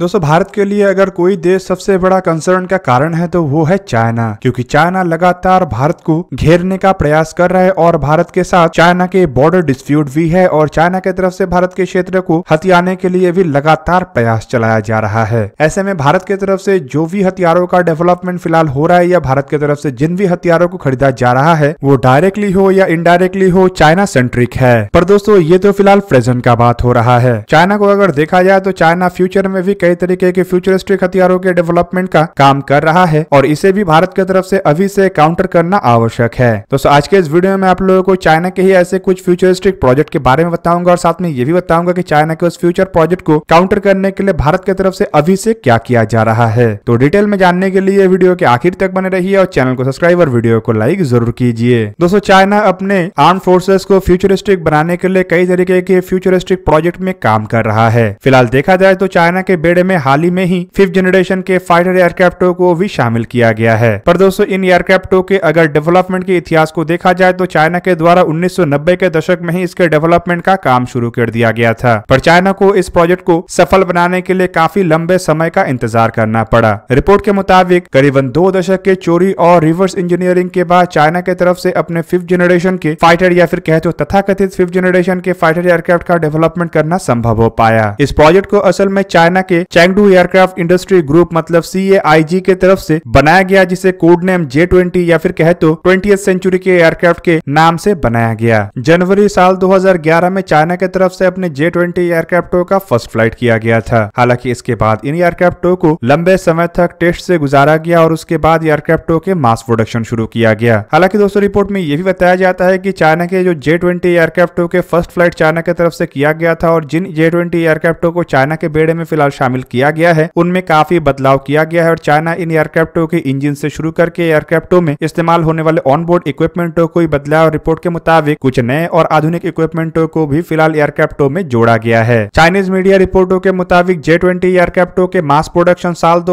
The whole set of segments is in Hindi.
दोस्तों भारत के लिए अगर कोई देश सबसे बड़ा कंसर्न का कारण है तो वो है चाइना क्योंकि चाइना लगातार भारत को घेरने का प्रयास कर रहा है और भारत के साथ चाइना के बॉर्डर डिस्प्यूट भी है और चाइना की तरफ से भारत के क्षेत्र को हथियाने के लिए भी लगातार प्रयास चलाया जा रहा है ऐसे में भारत की तरफ से जो भी हथियारों का डेवलपमेंट फिलहाल हो रहा है या भारत की तरफ से जिन भी हथियारों को खरीदा जा रहा है वो डायरेक्टली हो या इनडायरेक्टली हो चाइना सेंट्रिक है पर दोस्तों ये तो फिलहाल प्रेजेंट का बात हो रहा है चाइना को अगर देखा जाए तो चाइना फ्यूचर में भी कई तरीके के फ्यूचरिस्टिक हथियारों के डेवलपमेंट का काम कर रहा है और इसे भी भारत की तरफ से अभी से काउंटर करना आवश्यक है दोस्तों आज के इस वीडियो में आप लोगों को चाइना के ही ऐसे कुछ फ्यूचरिस्टिक प्रोजेक्ट के बारे में बताऊंगा और साथ में ये भी बताऊंगा की चाइना के उस फ्यूचर प्रोजेक्ट को काउंटर करने के लिए भारत की तरफ से अभी से क्या किया जा रहा है तो डिटेल में जानने के लिए वीडियो के आखिर तक बने रही और चैनल को सब्सक्राइब और वीडियो को लाइक जरूर कीजिए दोस्तों चाइना अपने आर्म फोर्सेस को फ्यूचरिस्टिक बनाने के लिए कई तरीके के फ्यूचरिस्टिक प्रोजेक्ट में काम कर रहा है फिलहाल देखा जाए तो चाइना के बेड़े में हाल ही में ही फिफ्थ जनरेशन के फाइटर एयरक्राफ्टों को भी शामिल किया गया है पर दोस्तों इन एयरक्राफ्टों के अगर डेवलपमेंट के इतिहास को देखा जाए तो चाइना के द्वारा उन्नीस के दशक में ही इसके डेवलपमेंट का काम शुरू कर दिया गया था पर चाइना को इस प्रोजेक्ट को सफल बनाने के लिए काफी लंबे समय का इंतजार करना पड़ा रिपोर्ट के मुताबिक करीबन दो दशक के चोरी और रिवर्स इंजीनियरिंग के बाद चाइना के तरफ से अपने फिफ्थ जनरेशन के फाइटर या फिर कहते तो तथाकथित फिफ्थ जनरेशन के फाइटर एयरक्राफ्ट का डेवलपमेंट करना संभव हो पाया इस प्रोजेक्ट को असल में चाइना के चैंगडू एयरक्राफ्ट इंडस्ट्री ग्रुप मतलब सी के तरफ से बनाया गया जिसे कोड नेम जे या फिर कहे तो ट्वेंटी सेंचुरी के एयरक्राफ्ट के नाम से बनाया गया जनवरी साल 2011 में चाइना के तरफ से अपने जे ट्वेंटी एयरक्राफ्टो का फर्स्ट फ्लाइट किया गया था हालांकि इसके बाद इन एयरक्राफ्टो को लंबे समय तक टेस्ट से गुजारा गया और उसके बाद एयरक्राफ्टो के मास प्रोडक्शन शुरू किया गया हालांकि दोस्तों रिपोर्ट में यह भी बताया जाता है की चाइना के जो जे ट्वेंटी एयरक्राफ्टो के फर्स्ट फ्लाइट चाइना के तरफ से किया गया था और जिन जे ट्वेंटी एयरक्राफ्टो को चाइना के बेड़े में फिलहाल शामिल शामिल किया गया है उनमें काफी बदलाव किया गया है और चाइना इन एयरक्राफ्टों के इंजन से शुरू करके एयरक्राफ्टों में इस्तेमाल होने वाले ऑनबोर्ड इक्विपमेंटों को बदलाव रिपोर्ट के मुताबिक कुछ नए और आधुनिक इक्विपमेंटों को भी फिलहाल एयरक्राफ्टों में जोड़ा गया है चाइनीज मीडिया रिपोर्टों के मुताबिक जे ट्वेंटी एयरक्राफ्टों के मास प्रोडक्शन साल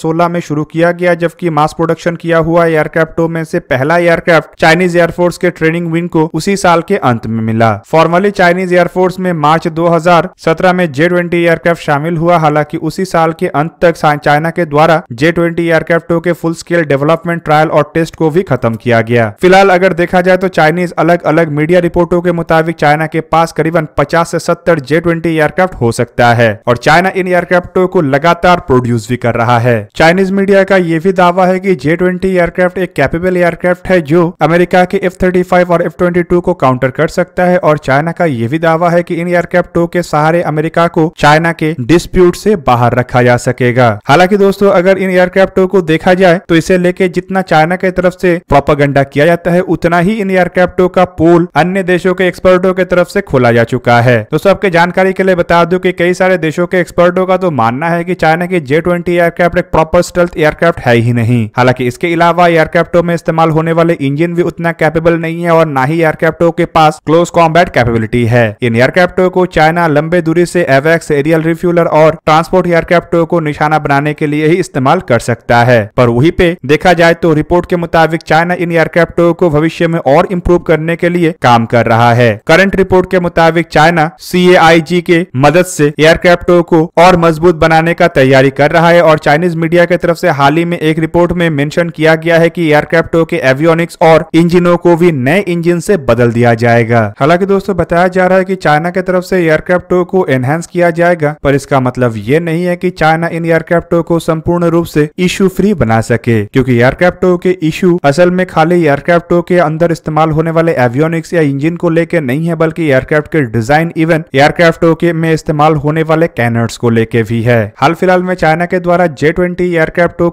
सोलह में शुरू किया गया जबकि मास प्रोडक्शन किया हुआ एयरक्राफ्टों में से पहला एयरक्राफ्ट चाइनीज एयरफोर्स के ट्रेनिंग विंग को उसी साल के अंत में मिला फॉर्मली चाइनीज एयरफोर्स में मार्च 2017 में जे ट्वेंटी एयरक्राफ्ट शामिल हुआ हालांकि कि उसी साल के अंत तक चाइना के द्वारा जे ट्वेंटी एयरक्राफ्टो के फुल स्केल डेवलपमेंट ट्रायल और टेस्ट को भी खत्म किया गया फिलहाल अगर देखा जाए तो चाइनीज अलग अलग मीडिया रिपोर्टों के मुताबिक चाइना के पास करीबन पचास ऐसी सत्तर जे ट्वेंटी एयरक्राफ्ट हो सकता है और चाइना इन एयरक्राफ्टों को लगातार प्रोड्यूस भी कर रहा है चाइनीज मीडिया का ये भी दावा है की जे ट्वेंटी एयरक्राफ्ट एक कैपेबल एयरक्राफ्ट है जो अमेरिका के एफ थर्टी फाइव और एफ ट्वेंटी टू को काउंटर कर सकता है और चाइना का ये भी दावा है की इन एयरक्राफ्टों के सहारे अमेरिका को चाइना के डिस्प्यूट से बाहर रखा जा सकेगा हालांकि दोस्तों अगर इन एयरक्राफ्टों को देखा जाए तो इसे लेके जितना चाइना की तरफ से प्रोपागंडा किया जाता है उतना ही इन एयरक्राफ्टों का पोल अन्य देशों के एक्सपर्टों की तरफ से खोला जा चुका है दोस्तों आपके जानकारी के लिए बता दूं की कई सारे देशों के एक्सपर्टों का तो मानना है की चाइना की जे ट्वेंटी एयरक्राफ्ट एक प्रॉपर स्टेल्थ एयरक्राफ्ट है ही नहीं हालांकि इसके अलावा एयरक्राफ्टों में इस्तेमाल होने वाले इंजन भी उतना कैपेबल नहीं है और ना ही एयरक्राफ्टों के पास क्लोज कॉम्बैट कैपेबिलिटी है इन एयरक्राफ्टों को चाइना लंबे दूरी से एवेक्स एरियल रिफ्यूलर और ट्रांस ट्रांसपोर्ट एयरक्राफ्ट को निशाना बनाने के लिए ही इस्तेमाल कर सकता है पर वहीं पे देखा जाए तो रिपोर्ट के मुताबिक चाइना इन एयरक्राफ्ट को भविष्य में और इम्प्रूव करने के लिए काम कर रहा है करंट रिपोर्ट के मुताबिक चाइना सी के मदद से एयरक्राफ्ट को और मजबूत बनाने का तैयारी कर रहा है और चाइनीज मीडिया की तरफ से हाल ही में एक रिपोर्ट में मेंशन किया गया है कि एयरक्राफ्ट के एवियोनिक्स और इंजिनों को भी नए इंजिन से बदल दिया जाएगा हालांकि दोस्तों बताया जा रहा है कि चाइना की तरफ से एयरक्राफ्ट को एनहेंस किया जाएगा पर इसका मतलब ये ये नहीं है कि चाइना इन एयरक्राफ्टों को संपूर्ण रूप से इशू फ्री बना सके क्योंकि एयरक्राफ्टों के इशू असल में खाली एयरक्राफ्टों के अंदर इस्तेमाल होने वाले एवियोनिक्स या इंजन को लेकर नहीं है बल्कि एयरक्राफ्ट के डिजाइन इवन एयरक्राफ्टों के में इस्तेमाल होने वाले कैनर्स को लेकर भी है हाल फिलहाल में चाइना के द्वारा जे ट्वेंटी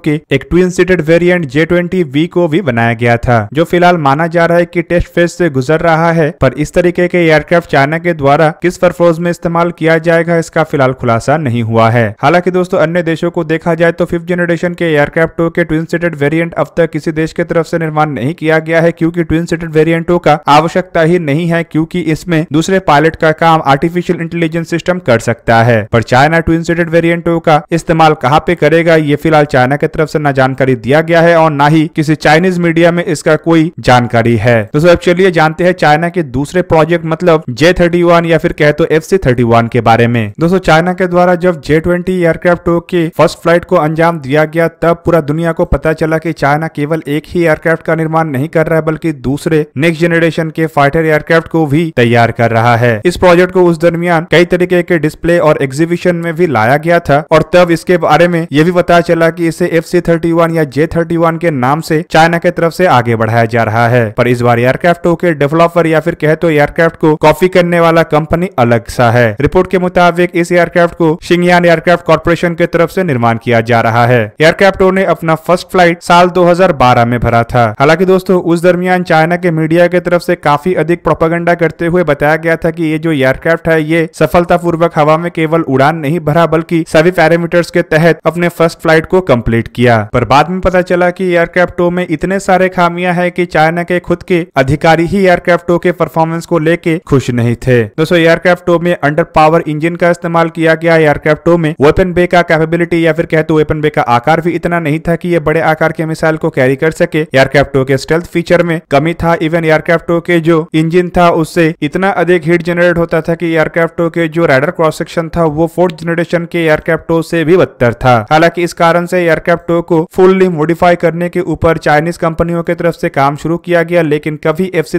के एक twin seated variant J twenty V को भी बनाया गया था जो फिलहाल माना जा रहा है की टेस्ट फेज ऐसी गुजर रहा है पर इस तरीके के एयरक्राफ्ट चाइना के द्वारा किस परफोज में इस्तेमाल किया जाएगा इसका फिलहाल खुलासा नहीं हुआ हुआ है हालांकि दोस्तों अन्य देशों को देखा जाए तो फिफ्थ जनरेशन के एयरक्राफ्ट के ट्विन सीटेड वेरियंट अब तक किसी देश के तरफ ऐसी निर्माण नहीं किया गया है क्यूँकी ट्विन सीटेड वेरियंटो का आवश्यकता ही नहीं है क्यूँकी इसमें दूसरे पायलट का काम आर्टिफिशियल इंटेलिजेंस सिस्टम कर सकता है पर चाइना ट्विन सीटेड वेरियंटो का इस्तेमाल कहाँ पे करेगा ये फिलहाल चाइना की तरफ से न जानकारी दिया गया है और न ही किसी चाइनीज मीडिया में इसका कोई जानकारी है दोस्तों अब चलिए जानते हैं चाइना के दूसरे प्रोजेक्ट मतलब जे थर्टी वन या फिर कहे तो एफ सी थर्टी वन के बारे में दोस्तों चाइना के द्वारा जब जे ट्वेंटी एयरक्राफ्ट के फर्स्ट फ्लाइट को अंजाम दिया गया तब पूरा दुनिया को पता चला कि चाइना केवल एक ही एयरक्राफ्ट का निर्माण नहीं कर रहा है बल्कि दूसरे नेक्स्ट जनरेशन के फाइटर एयरक्राफ्ट को भी तैयार कर रहा है इस प्रोजेक्ट को उस दरमियान कई तरीके के डिस्प्ले और एग्जीबिशन में भी लाया गया था और तब इसके बारे में यह भी पता चला की इसे एफ सी थर्टी वन या जे थर्टी वन के नाम से चाइना के तरफ से आगे बढ़ाया जा रहा है पर इस बार एयरक्राफ्ट के डेवलपर या फिर कहे तो एयरक्राफ्ट को कॉपी करने वाला कंपनी अलग सा है रिपोर्ट के मुताबिक इस एयरक्राफ्ट को शिंगयान एयरक्राफ्ट कॉर्पोरेशन के तरफ से निर्माण किया जा रहा है एयरक्राफ्ट ने अपना फर्स्ट फ्लाइट साल 2012 में भरा था हालांकि दोस्तों उस दरमियान चाइना के मीडिया के तरफ से काफी अधिक प्रोपागेंडा करते हुए बताया गया था की ये जो एयरक्राफ्ट है ये सफलतापूर्वक हवा में केवल उड़ान नहीं भरा बल्कि सभी पैरामीटर्स के तहत अपने फर्स्ट फ्लाइट को कम्प्लीट किया पर बाद में पता चला की एयरक्राफ्ट में इतने सारे खामियां है की चाइना के खुद के अधिकारी ही एयरक्राफ्टो के परफॉर्मेंस को लेके खुश नहीं थे दोस्तों एयरक्राफ्टो में अंडर पावर इंजन का इस्तेमाल किया गया एयरक्राफ्टो मिसाइलों में वेपन बे का कैपेबिलिटी या फिर कहते वेपन बे का आकार भी इतना नहीं था कि ये बड़े आकार के मिसाइल को कैरी कर सके एयरक्राफ्टो के स्टेल्थ फीचर में कमी था इवन एयरक्राफ्टो के जो इंजिन था उससे इतना अधिक हीट जनरेट होता था की एयरक्राफ्टो के जो राइडर क्रॉस सेक्शन था वो फोर्थ जनरेशन के एयरक्राफ्टो से भी बदतर था हालांकि इस कारण से एयरक्राफ्टो को फुल्ली मॉडिफाई करने के ऊपर चाइनीज कंपनियों की तरफ से काम शुरू किया गया लेकिन कभी एफ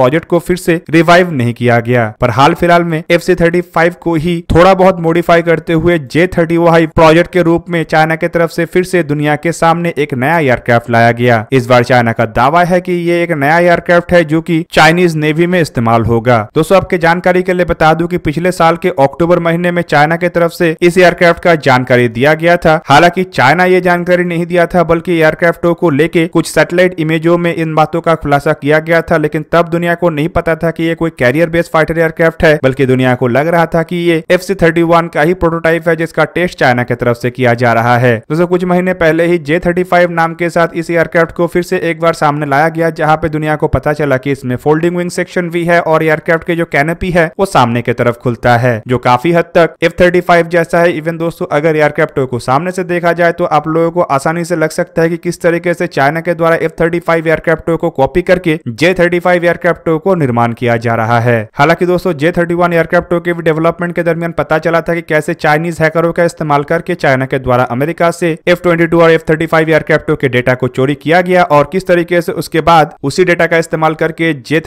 प्रोजेक्ट को फिर से रिवाइव नहीं किया गया पर हाल फिलहाल में एफ को ही थोड़ा बहुत मॉडिफाई करते हुए हुए जे थर्टी वाई प्रोजेक्ट के रूप में चाइना के तरफ से फिर से दुनिया के सामने एक नया एयरक्राफ्ट लाया गया इस बार चाइना का दावा है कि ये एक नया एयरक्राफ्ट है जो कि चाइनीज नेवी में इस्तेमाल होगा दोस्तों आपके जानकारी के लिए बता दूं कि पिछले साल के अक्टूबर महीने में चाइना के तरफ से इस एयरक्राफ्ट का जानकारी दिया गया था हालांकि चाइना ये जानकारी नहीं दिया था बल्कि एयरक्राफ्टों को लेके कुछ सेटेलाइट इमेजों में इन बातों का खुलासा किया गया था लेकिन तब दुनिया को नहीं पता था की ये कोई कैरियर बेस्ड फाइटर एयरक्राफ्ट है बल्कि दुनिया को लग रहा था की ये एफ का ही प्रोटोटाइप फाइव है जिसका टेस्ट चाइना की तरफ से किया जा रहा है दोस्तों कुछ महीने पहले ही जे नाम के साथ इस एयरक्राफ्ट को फिर से एक बार सामने लाया गया जहाँ पे दुनिया को पता चला की इसमें फोल्डिंग विंग सेक्शन भी है और एयरक्राफ्ट के जो कैनपी है वो सामने की तरफ खुलता है जो काफी हद तक एफ जैसा है इवन दोस्तों अगर एयरक्राफ्ट को सामने से देखा जाए तो आप लोगों को आसानी से लग सकता है कि किस तरीके से चाइना के द्वारा एफ थर्टी फाइव एयरक्राफ्टों को कॉपी करके जे थर्टी फाइव एयरक्राफ्टों को निर्माण किया जा रहा है हालांकि दोस्तों जे थर्टी वन एयरक्राफ्टों के डेवलपमेंट के दरमियान पता चला था कि कैसे चाइनीज चाइनीज हैकरों का इस्तेमाल करके चाइना के द्वारा अमेरिका से एफ ट्वेंटी और एफ थर्टी एयरक्राफ्टों के डेटा को चोरी किया गया और किस तरीके से उसके बाद उसी डेटा का इस्तेमाल करके जे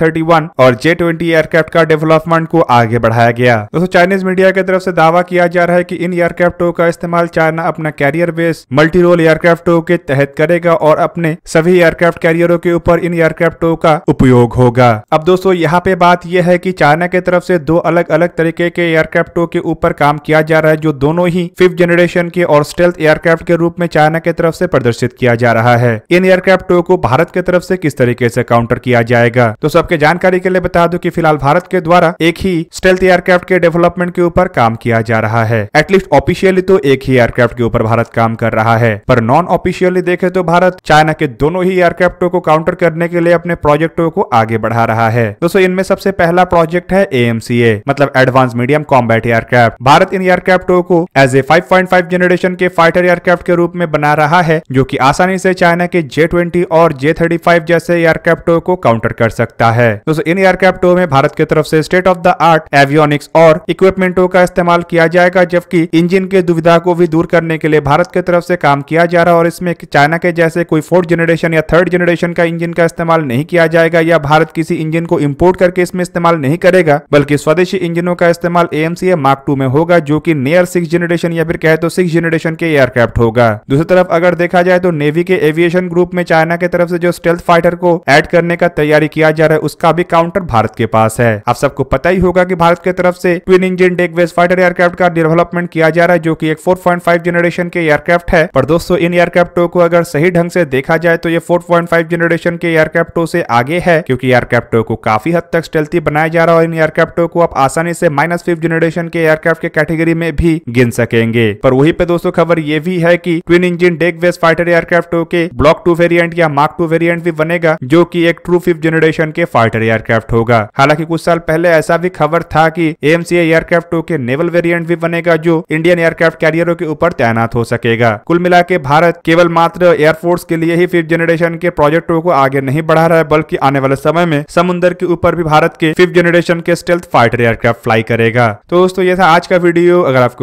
और जे एयरक्राफ्ट का डेवलपमेंट को आगे बढ़ाया गया दोस्तों चाइनीज मीडिया की तरफ से दावा किया जा रहा है की इन एयरक्राफ्टों का इस्तेमाल चाइना अपना कैरियर बेस मल्टी रोल एयरक्राफ्टों के तहत करेगा और अपने सभी एयरक्राफ्ट कैरियरों के ऊपर इन एयरक्राफ्टों का उपयोग होगा अब दोस्तों यहाँ पे बात यह है कि चाइना की तरफ से दो अलग अलग तरीके के एयरक्राफ्टों के ऊपर काम किया जा रहा है जो दोनों ही फिफ्थ जनरेशन के और स्टेल्थ एयरक्राफ्ट के रूप में चाइना के तरफ से प्रदर्शित किया जा रहा है इन एयरक्राफ्टों को भारत की तरफ से किस तरीके से काउंटर किया जाएगा तो सबके जानकारी के लिए बता दो कि फिलहाल भारत के द्वारा एक ही स्टेल्थ एयरक्राफ्ट के डेवलपमेंट के ऊपर काम किया जा रहा है एटलीस्ट ऑफिशियली तो एक ही एयरक्राफ्ट के ऊपर भारत काम कर रहा है पर नॉन ऑफिशियली देखे तो भारत चाइना के दोनों ही एयरक्राफ्टों को काउंटर करने के लिए अपने प्रोजेक्टों को आगे बढ़ा रहा है दोस्तों इनमें सबसे पहला प्रोजेक्ट है ए मतलब advance medium combat aircraft Bharat इन एयरक्राफ्ट टू को एज ए 5.5 जनरेशन के फाइटर एयरक्राफ्ट के रूप में बना रहा है जो कि आसानी से चाइना के जे ट्वेंटी और जे थर्टी फाइव जैसे एयरक्राफ्टों को काउंटर कर सकता है दोस्तों इन एयरक्राफ्टो में भारत की तरफ से state of the art avionics और इक्विपमेंटो का इस्तेमाल किया जाएगा जबकि इंजिन के दुविधा को भी दूर करने के लिए भारत की तरफ से काम किया जा रहा है और इसमें चाइना के जैसे कोई फोर्थ जनरेशन या थर्ड जनरेशन का इंजन का इस्तेमाल नहीं किया जाएगा या भारत किसी इंजन को इम्पोर्ट करके इसमें इस्तेमाल नहीं करेगा बल्कि स्वदेशी इंजनों का इस्तेमाल ए मार्क टू में होगा जो की नियर एयर सिक्स जनरेशन या फिर कहे तो सिक्स जनरेशन के एयरक्राफ्ट होगा दूसरी तरफ अगर देखा जाए तो नेवी के एविएशन ग्रुप में चाइना के तरफ से जो स्टेल्थ फाइटर को एड करने का तैयारी किया जा रहा है उसका भी काउंटर भारत के पास है आप सबको पता ही होगा की भारत के तरफ से twin engine deck based fighter aircraft का डेवलपमेंट किया जा रहा है जो की एक फोर जनरेशन के एयरक्राफ्ट है पर दोस्तों इन एयरक्राफ्टों को अगर सही ढंग से देखा जाए तो ये फोर जनरेशन के एयरक्राफ्टों से आगे है क्योंकि एयरक्राफ्टों को काफी हद तक स्टेल्थी बनाया जा रहा है और इन एयरक्राफ्टों को आप आसानी से माइनस फिफ्थ जनरेशन के एयरक्राफ्ट के कैटेगरी में भी ही गिन सकेंगे पर वही पे दोस्तों खबर ये भी है कि twin engine deck based fighter aircraft के ब्लॉक टू वेरिएंट या मार्क टू वेरिएंट भी बनेगा जो कि एक ट्रू फिफ्थ जनरेशन के फाइटर एयरक्राफ्ट होगा हालांकि कुछ साल पहले ऐसा भी खबर था की एमसीए एयरक्राफ्ट के नेवल वेरियंट भी बनेगा जो इंडियन एयरक्राफ्ट कैरियरों के ऊपर तैनात हो सकेगा कुल मिला के भारत केवल मात्र एयरफोर्स के लिए ही फिफ्थ जनरेशन के प्रोजेक्टों को आगे नहीं बढ़ा रहा है बल्कि आने वाले समय में समुद्र के ऊपर भी भारत के फिफ्थ जनरेशन के स्टेल्थ फाइटर एयरक्राफ्ट फ्लाई करेगा तो दोस्तों ये था आज का वीडियो अगर आपको